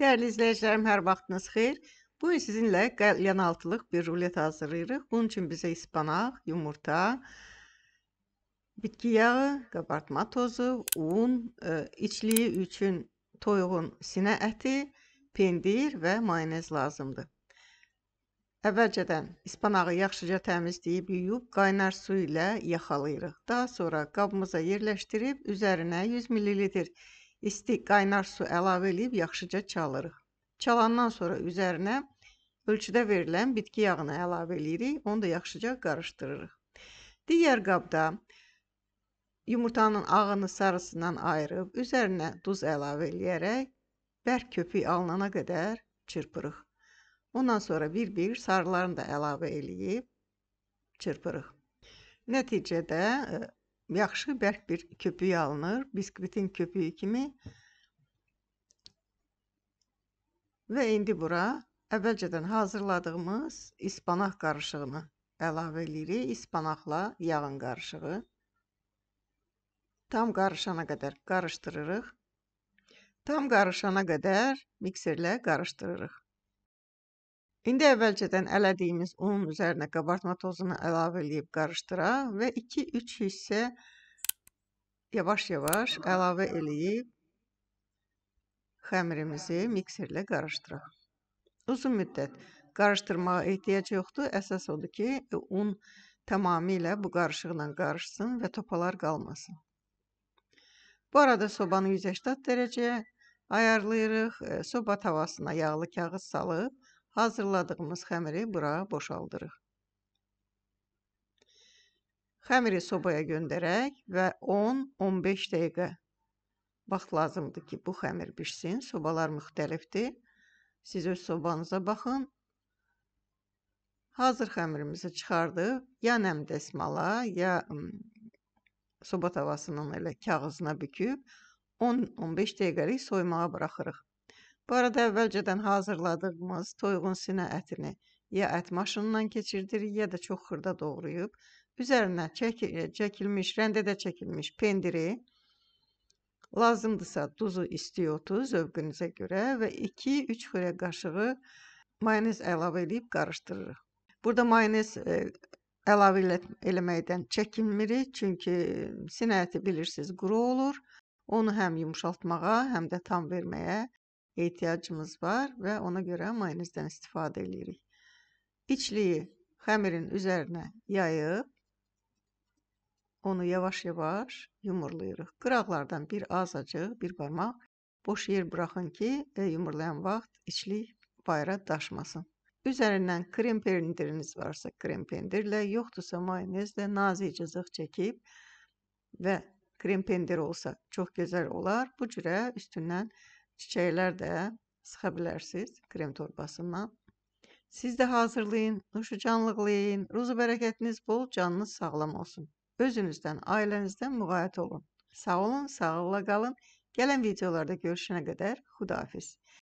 Dəyərli izləyicilərim, hər vaxtınız xeyir. Bu gün sizinlə yanaltılıq bir rulet hazırlayırıq. Bunun üçün bizə ispanaq, yumurta, bitki yağı, qabartma tozu, un, e, içliyi üçün toyuğun sinə əti, pendir və mayonez lazımdır. Əvvəlcədən ispanağı yaxşıca təmizləyib, yuyub, qaynar su ilə yaxalayırıq. Daha sonra qabımıza yerləşdirib, üzərinə 100 ml isti qaynar su əlavə edib yaxşıca çalırıq. Çalandan sonra üzərinə ölçüdə verilən bitki yağını əlavə edirik, onu da yaxşıca qarışdırırıq. Digər qabda yumurtanın ağını sarısından ayırıb, üzərinə duz əlavə edərək bərk köpük alınana qədər çırpırıq. Ondan sonra bir-bir sarılarını da əlavə edib çırpırıq. Nəticədə yaxşı bərk bir köpüyü alınır. Biskvitin köpüyü kimi. Və indi bura əvvəlcədən hazırladığımız ispanaq qarışığını əlavə edirik. İspanaqla yağın qarışığı. Tam qarışana qədər qarışdırırıq. Tam qarışana qədər mikserlə qarışdırırıq. İndi əvvəlcədən elədiyimiz unun üzərinə qabartma tozunu əlavə edib qarışdıra və 2-3 hissə yavaş-yavaş əlavə edib xəmirimizi mikserlə qarışdıraq. Uzun müddət qarışdırmağa ehtiyac yoxdur. Əsas odur ki, e, un tamamilə bu qarışıqla qarışsın və topalar qalmasın. Bu arada sobanı 180 dərəcəyə ayarlayırıq. E, soba tavasına yağlı kağız salıb Hazırladığımız xəmiri bura boşaldırıq. Xəmiri sobaya göndərək və 10-15 dəqiqə vaxt lazımdır ki, bu xəmir bişsin. Sobalar müxtəlifdir. Siz öz sobanıza baxın. Hazır xəmirimizi çıxardıq. Ya nəm dəsmala, ya soba tavasının elə kağızına büküb 10-15 dəqiqəlik soymağa buraxırıq. Bu arada əvvəlcədən hazırladığımız toyuğun sinə ətini ya ət maşınından keçirdirik, ya da çox xırda doğrayıb üzərinə çək e, çəkilmiş, rəndədə çəkilmiş pendiri, lazımdırsa duzu, isti otu zövqünüzə görə və 2-3 xörək qaşığı mayonez əlavə edib qarışdırırıq. Burada mayonez e, əlavə elə eləməkdən çəkinmirik, çünki e, sinə əti bilirsiniz, quru olur. Onu həm yumşaltmağa, həm də tam verməyə ehtiyacımız var və ona görə mayonezdən istifadə edirik. İçliyi xəmirin üzərinə yayıb onu yavaş-yavaş yumurlayırıq. Qıraqlardan bir azacıq, bir barmaq boş yer buraxın ki, e, yumurlayan vaxt içlik bayıra daşmasın. Üzərindən krem pendiriniz varsa krem pendirlə, yoxdursa mayonezlə nazicə zığ çəkib və krem pendir olsa çox gözəl olar. Bu cürə üstündən çiçəklər də sıxa bilərsiniz krem torbasından. Siz də hazırlayın, nuşucanlıqlayın, ruzu bərəkətiniz bol, canınız sağlam olsun. Özünüzdən, ailənizdən müğayət olun. Sağ olun, sağlıqla qalın. Gələn videolarda görüşənə qədər xudahafiz.